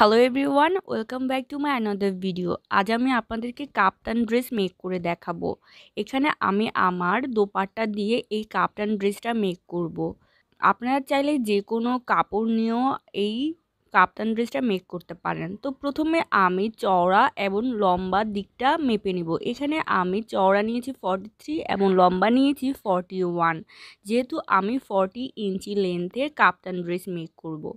Hello everyone welcome back to my another video আজ আমি আপনাদেরকে কাপটান ড্রেস মেক করে দেখাবো এখানে আমি আমার দোপাট্টা দিয়ে এই কাপটান ড্রেসটা মেক করব। আপনারা চাইলে যে কোনো কাপড় নিয়েও এই কাপটান ড্রেসটা মেক করতে পারেন তো প্রথমে আমি চওড়া এবং লম্বা দিকটা মেপে নিব এখানে আমি চওড়া নিয়েছি ফর্টি থ্রি এবং লম্বা নিয়েছি ফর্টি ওয়ান যেহেতু আমি ফর্টি ইঞ্চি লেন্থের কাপটান ড্রেস মেক করবো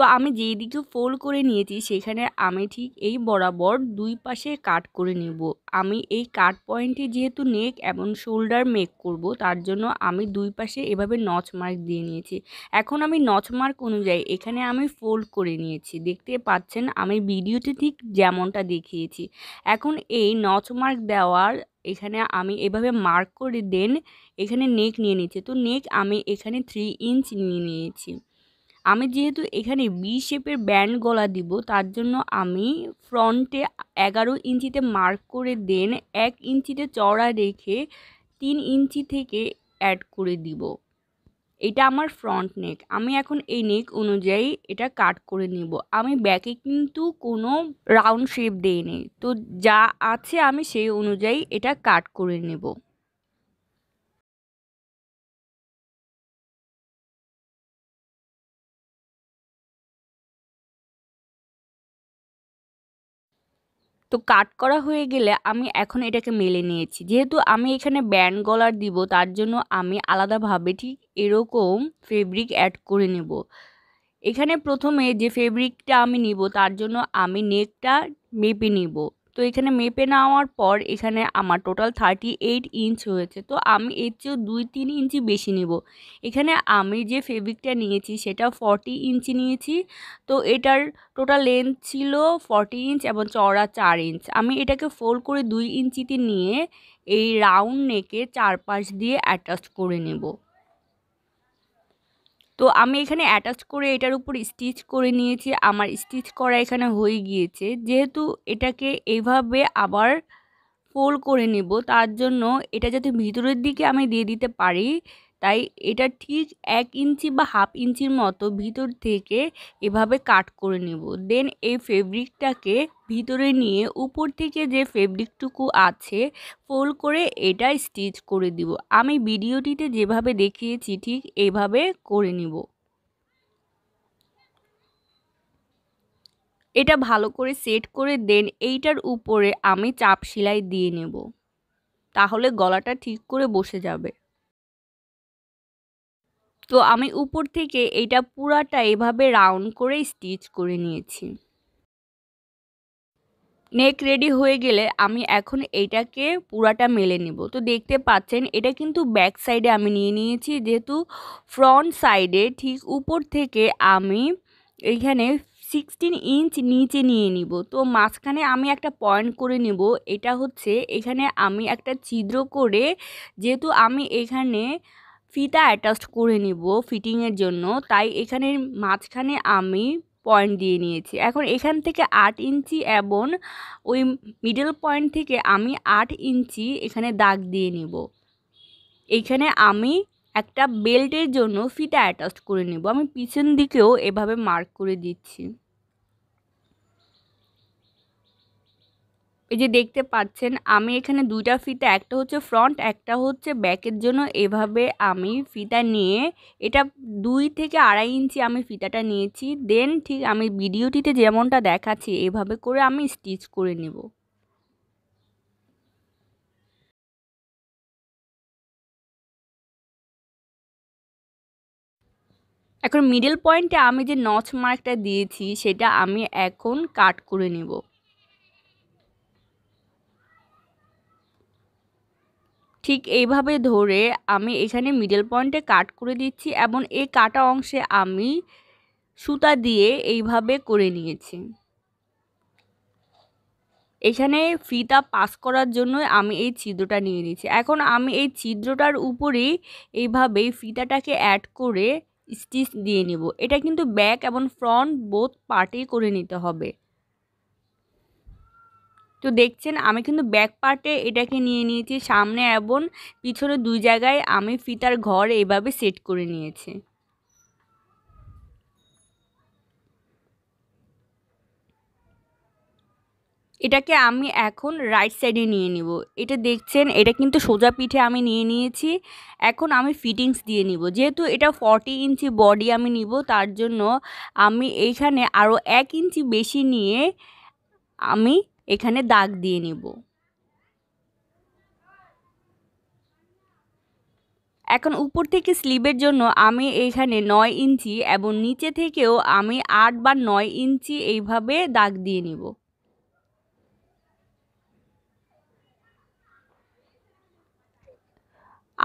তো আমি যেই দিকে ফোল্ড করে নিয়েছি সেখানে আমি ঠিক এই বরাবর দুই পাশে কাট করে নেব আমি এই কাট পয়েন্টে যেহেতু নেক এবং শোল্ডার মেক করব তার জন্য আমি দুই পাশে এভাবে নচ মার্ক দিয়ে নিয়েছি এখন আমি নচ মার্ক অনুযায়ী এখানে আমি ফোল্ড করে নিয়েছি দেখতে পাচ্ছেন আমি ভিডিওতে ঠিক যেমনটা দেখিয়েছি এখন এই নচ মার্ক দেওয়ার এখানে আমি এভাবে মার্ক করে দেন এখানে নেক নিয়ে নিয়েছি তো নেক আমি এখানে থ্রি ইঞ্চ নিয়ে নিয়েছি আমি যেহেতু এখানে বি শেপের ব্যান্ড গলা দিব তার জন্য আমি ফ্রন্টে এগারো ইঞ্চিতে মার্ক করে দেন এক ইঞ্চিতে চড়া রেখে তিন ইঞ্চি থেকে অ্যাড করে দিব এটা আমার ফ্রন্ট নেক আমি এখন এই নেক অনুযায়ী এটা কাট করে নিব আমি ব্যাকে কিন্তু কোনো রাউন্ড শেপ দেইনি তো যা আছে আমি সেই অনুযায়ী এটা কাট করে নেব তো কাট করা হয়ে গেলে আমি এখন এটাকে মেলে নিয়েছি যেহেতু আমি এখানে ব্যান্ড গলার দিব তার জন্য আমি আলাদাভাবে ঠিক এরকম ফেব্রিক অ্যাড করে নেব এখানে প্রথমে যে ফেব্রিকটা আমি নিব তার জন্য আমি নেকটা মেপে নিব তো এখানে মেপে নেওয়ার পর এখানে আমার টোটাল থার্টি এইট ইঞ্চ হয়েছে তো আমি এর চেয়েও দুই তিন ইঞ্চি বেশি নেব এখানে আমি যে ফেব্রিকটা নিয়েছি সেটা ফর্টি ইঞ্চি নিয়েছি তো এটার টোটাল লেন্থ ছিল ফর্টি ইঞ্চ এবং চড়া চার ইঞ্চ আমি এটাকে ফোল্ড করে দুই ইঞ্চিতে নিয়ে এই রাউন্ড নেকে চারপাশ দিয়ে অ্যাটাচ করে নেবো তো আমি এখানে অ্যাটাচ করে এটার উপর স্টিচ করে নিয়েছি আমার স্টিচ করা এখানে হয়ে গিয়েছে যেহেতু এটাকে এভাবে আবার ফোল্ড করে নেব তার জন্য এটা যাতে ভিতরের দিকে আমি দিয়ে দিতে পারি তাই এটা ঠিক এক ইঞ্চি বা হাফ ইঞ্চির মতো ভিতর থেকে এভাবে কাট করে নেব দেন এই ফেব্রিকটাকে ভিতরে নিয়ে উপর থেকে যে ফেব্রিকটুকু আছে ফোল্ড করে এটা স্টিচ করে দিব আমি ভিডিওটিতে যেভাবে দেখিয়েছি ঠিক এভাবে করে নিব এটা ভালো করে সেট করে দেন এইটার উপরে আমি চাপ সেলাই দিয়ে নেব তাহলে গলাটা ঠিক করে বসে যাবে তো আমি উপর থেকে এটা পুরাটা এভাবে রাউন্ড করে স্টিচ করে নিয়েছি নেক রেডি হয়ে গেলে আমি এখন এটাকে পুরাটা মেলে নেব তো দেখতে পাচ্ছেন এটা কিন্তু ব্যাক সাইডে আমি নিয়ে নিয়েছি যেহেতু ফ্রন্ট সাইডে ঠিক উপর থেকে আমি এখানে সিক্সটিন ইঞ্চ নিচে নিয়ে নিব তো মাঝখানে আমি একটা পয়েন্ট করে নেব এটা হচ্ছে এখানে আমি একটা ছিদ্র করে যেহেতু আমি এখানে ফিতা অ্যাটাস্ট করে নিব ফিটিংয়ের জন্য তাই এখানে মাঝখানে আমি পয়েন্ট দিয়ে নিয়েছি এখন এখান থেকে আট ইঞ্চি এবং ওই মিডল পয়েন্ট থেকে আমি আট ইঞ্চি এখানে দাগ দিয়ে নিব এখানে আমি একটা বেল্টের জন্য ফিতা অ্যাটাস্ট করে নেব আমি পিছন দিকেও এভাবে মার্ক করে দিচ্ছি এই যে দেখতে পাচ্ছেন আমি এখানে দুইটা ফিতা একটা হচ্ছে ফ্রন্ট একটা হচ্ছে ব্যাকের জন্য এভাবে আমি ফিতা নিয়ে এটা দুই থেকে আড়াই ইঞ্চি আমি ফিতাটা নিয়েছি দেন ঠিক আমি ভিডিওটিতে যেমনটা দেখাচ্ছি এভাবে করে আমি স্টিচ করে নেব এখন মিডল পয়েন্টে আমি যে নচ মার্কটা দিয়েছি সেটা আমি এখন কাট করে নেবো ঠিক এইভাবে ধরে আমি এখানে মিডল পয়েন্টে কাট করে দিচ্ছি এবং এই কাটা অংশে আমি সুতা দিয়ে এইভাবে করে নিয়েছি এখানে ফিতা পাস করার জন্য আমি এই ছিদ্রটা নিয়ে নিয়েছি এখন আমি এই ছিদ্রটার উপরেই এইভাবে ফিতাটাকে অ্যাড করে স্টিচ দিয়ে নেব এটা কিন্তু ব্যাক এবং ফ্রন্ট বোথ পার্টেই করে নিতে হবে তো দেখছেন আমি কিন্তু ব্যাক পার্টে এটাকে নিয়ে নিয়েছি সামনে এবং পিছনে দুই জায়গায় আমি ফিতার ঘর এভাবে সেট করে নিয়েছি এটাকে আমি এখন রাইট সাইডে নিয়ে নিব এটা দেখছেন এটা কিন্তু সোজা পিঠে আমি নিয়ে নিয়েছি এখন আমি ফিটিংস দিয়ে নিব যেহেতু এটা ফর্টি ইঞ্চি বডি আমি নিব তার জন্য আমি এইখানে আরও এক ইঞ্চি বেশি নিয়ে আমি এখানে দাগ দিয়ে নিব এখন উপর থেকে স্লিভের জন্য আমি এইখানে নয় ইঞ্চি এবং নিচে থেকেও আমি আট বা নয় ইঞ্চি এইভাবে দাগ দিয়ে নিব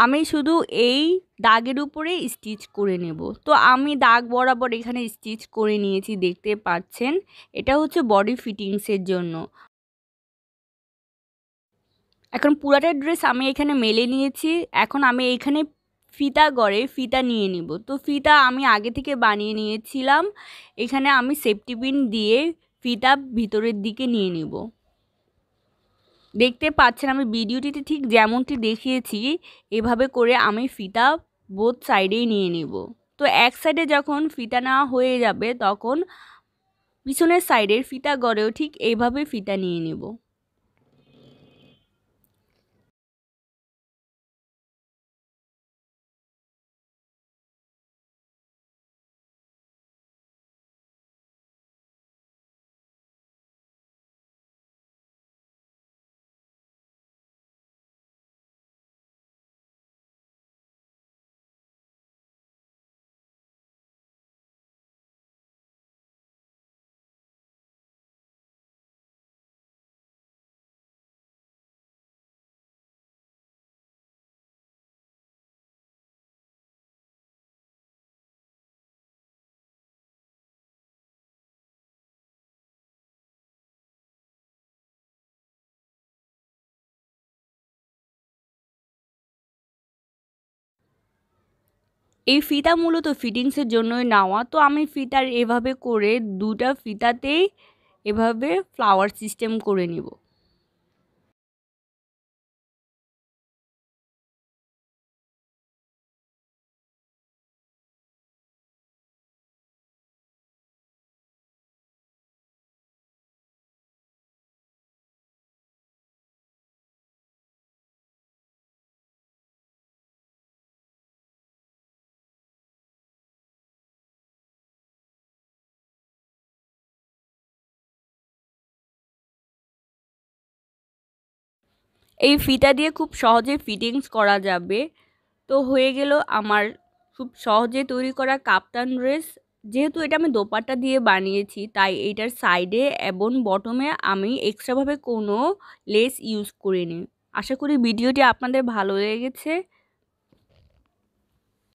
আমি শুধু এই দাগের উপরে স্টিচ করে নেব তো আমি দাগ বরাবর এখানে স্টিচ করে নিয়েছি দেখতে পাচ্ছেন এটা হচ্ছে বডি ফিটিংসের জন্য এখন পুরাটা ড্রেস আমি এখানে মেলে নিয়েছি এখন আমি এখানে ফিতা গড়ে ফিতা নিয়ে নিব তো ফিতা আমি আগে থেকে বানিয়ে নিয়েছিলাম এখানে আমি সেফটি পিন দিয়ে ফিতা ভিতরের দিকে নিয়ে নিব দেখতে পাচ্ছেন আমি ভিডিওটিতে ঠিক যেমনটি দেখিয়েছি এভাবে করে আমি ফিতা বোধ সাইডেই নিয়ে নিব তো এক সাইডে যখন ফিতা নেওয়া হয়ে যাবে তখন পিছনের সাইডের ফিতা গড়েও ঠিক এইভাবে ফিতা নিয়ে নেব এই ফিতা মূলত ফিটিংসের জন্যই নেওয়া তো আমি ফিতার এভাবে করে দুটা ফিতাতেই এভাবে ফ্লাওয়ার সিস্টেম করে নিবো এই ফিতা দিয়ে খুব সহজে ফিটিংস করা যাবে তো হয়ে গেল আমার খুব সহজে তৈরি করা কাপ্তান ড্রেস যেহেতু এটা আমি দোপাট্টা দিয়ে বানিয়েছি তাই এটার সাইডে এবং বটমে আমি এক্সট্রাভাবে কোনো লেস ইউজ করিনি আশা করি ভিডিওটি আপনাদের ভালো লেগেছে